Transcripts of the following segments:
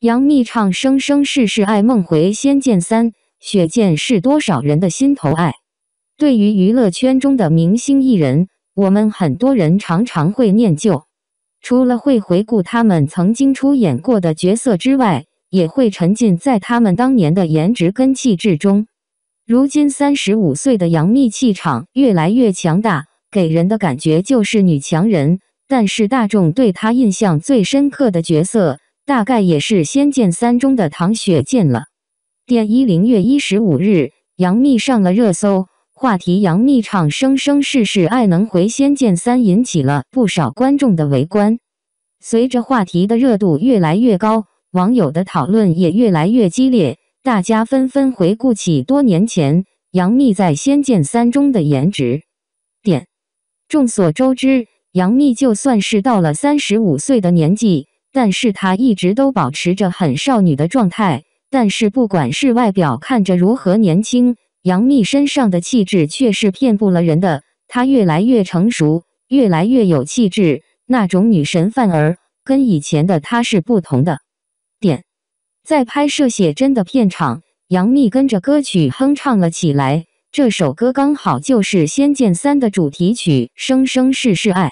杨幂唱《生生世世爱》，梦回《仙剑三》，雪剑是多少人的心头爱。对于娱乐圈中的明星艺人，我们很多人常常会念旧，除了会回顾他们曾经出演过的角色之外，也会沉浸在他们当年的颜值跟气质中。如今三十五岁的杨幂，气场越来越强大，给人的感觉就是女强人。但是大众对她印象最深刻的角色。大概也是《仙剑三》中的唐雪见了。电一零月一十五日，杨幂上了热搜，话题“杨幂唱《生生世世爱》能回《仙剑三》”引起了不少观众的围观。随着话题的热度越来越高，网友的讨论也越来越激烈，大家纷纷回顾起多年前杨幂在《仙剑三》中的颜值。点，众所周知，杨幂就算是到了三十五岁的年纪。但是她一直都保持着很少女的状态。但是不管是外表看着如何年轻，杨幂身上的气质却是骗不了人的。她越来越成熟，越来越有气质，那种女神范儿跟以前的她是不同的。点，在拍摄写真的片场，杨幂跟着歌曲哼唱了起来。这首歌刚好就是《仙剑三》的主题曲《生生世世爱》，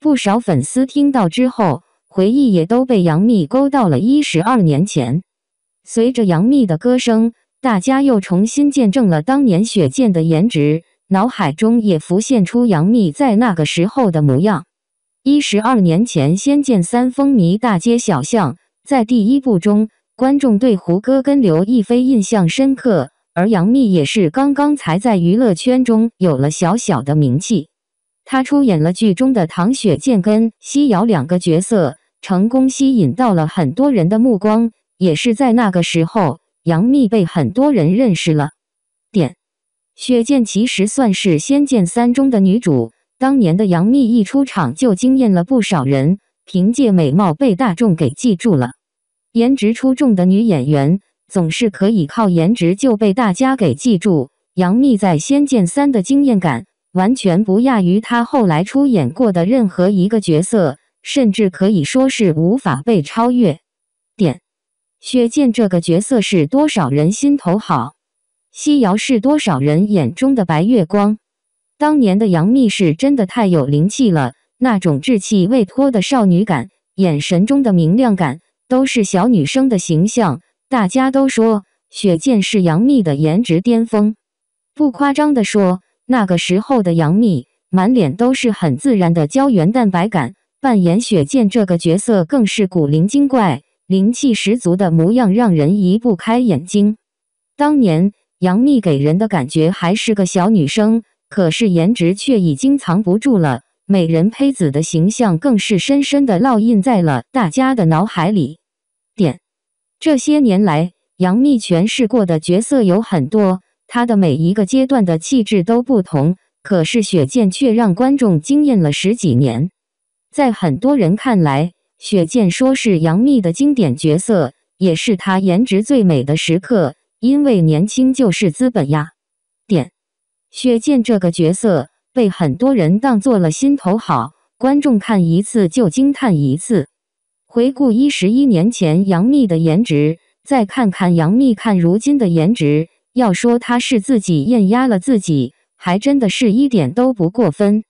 不少粉丝听到之后。回忆也都被杨幂勾到了一十二年前。随着杨幂的歌声，大家又重新见证了当年雪见的颜值，脑海中也浮现出杨幂在那个时候的模样。一十二年前，《仙剑三》风靡大街小巷，在第一部中，观众对胡歌跟刘亦菲印象深刻，而杨幂也是刚刚才在娱乐圈中有了小小的名气。她出演了剧中的唐雪见跟西瑶两个角色。成功吸引到了很多人的目光，也是在那个时候，杨幂被很多人认识了。点，雪见其实算是《仙剑三》中的女主，当年的杨幂一出场就惊艳了不少人，凭借美貌被大众给记住了。颜值出众的女演员总是可以靠颜值就被大家给记住。杨幂在《仙剑三》的惊艳感完全不亚于她后来出演过的任何一个角色。甚至可以说是无法被超越。点，雪见这个角色是多少人心头好？夕瑶是多少人眼中的白月光？当年的杨幂是真的太有灵气了，那种稚气未脱的少女感，眼神中的明亮感，都是小女生的形象。大家都说雪见是杨幂的颜值巅峰，不夸张地说，那个时候的杨幂满脸都是很自然的胶原蛋白感。扮演雪见这个角色，更是古灵精怪、灵气十足的模样，让人移不开眼睛。当年杨幂给人的感觉还是个小女生，可是颜值却已经藏不住了，美人胚子的形象更是深深的烙印在了大家的脑海里。点，这些年来，杨幂诠释过的角色有很多，她的每一个阶段的气质都不同，可是雪见却让观众惊艳了十几年。在很多人看来，雪见说是杨幂的经典角色，也是她颜值最美的时刻。因为年轻就是资本呀！点雪见这个角色被很多人当做了心头好，观众看一次就惊叹一次。回顾一十一年前杨幂的颜值，再看看杨幂看如今的颜值，要说她是自己艳压了自己，还真的是一点都不过分。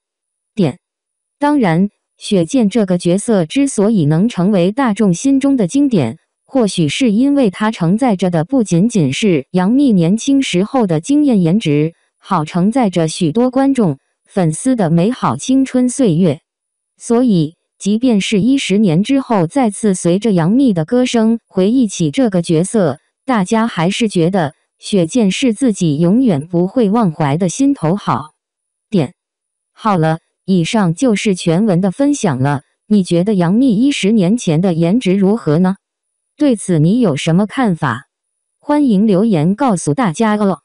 点当然。雪见这个角色之所以能成为大众心中的经典，或许是因为它承载着的不仅仅是杨幂年轻时候的惊艳颜值，好承载着许多观众粉丝的美好青春岁月。所以，即便是一十年之后再次随着杨幂的歌声回忆起这个角色，大家还是觉得雪见是自己永远不会忘怀的心头好。点好了。以上就是全文的分享了，你觉得杨幂一十年前的颜值如何呢？对此你有什么看法？欢迎留言告诉大家哦。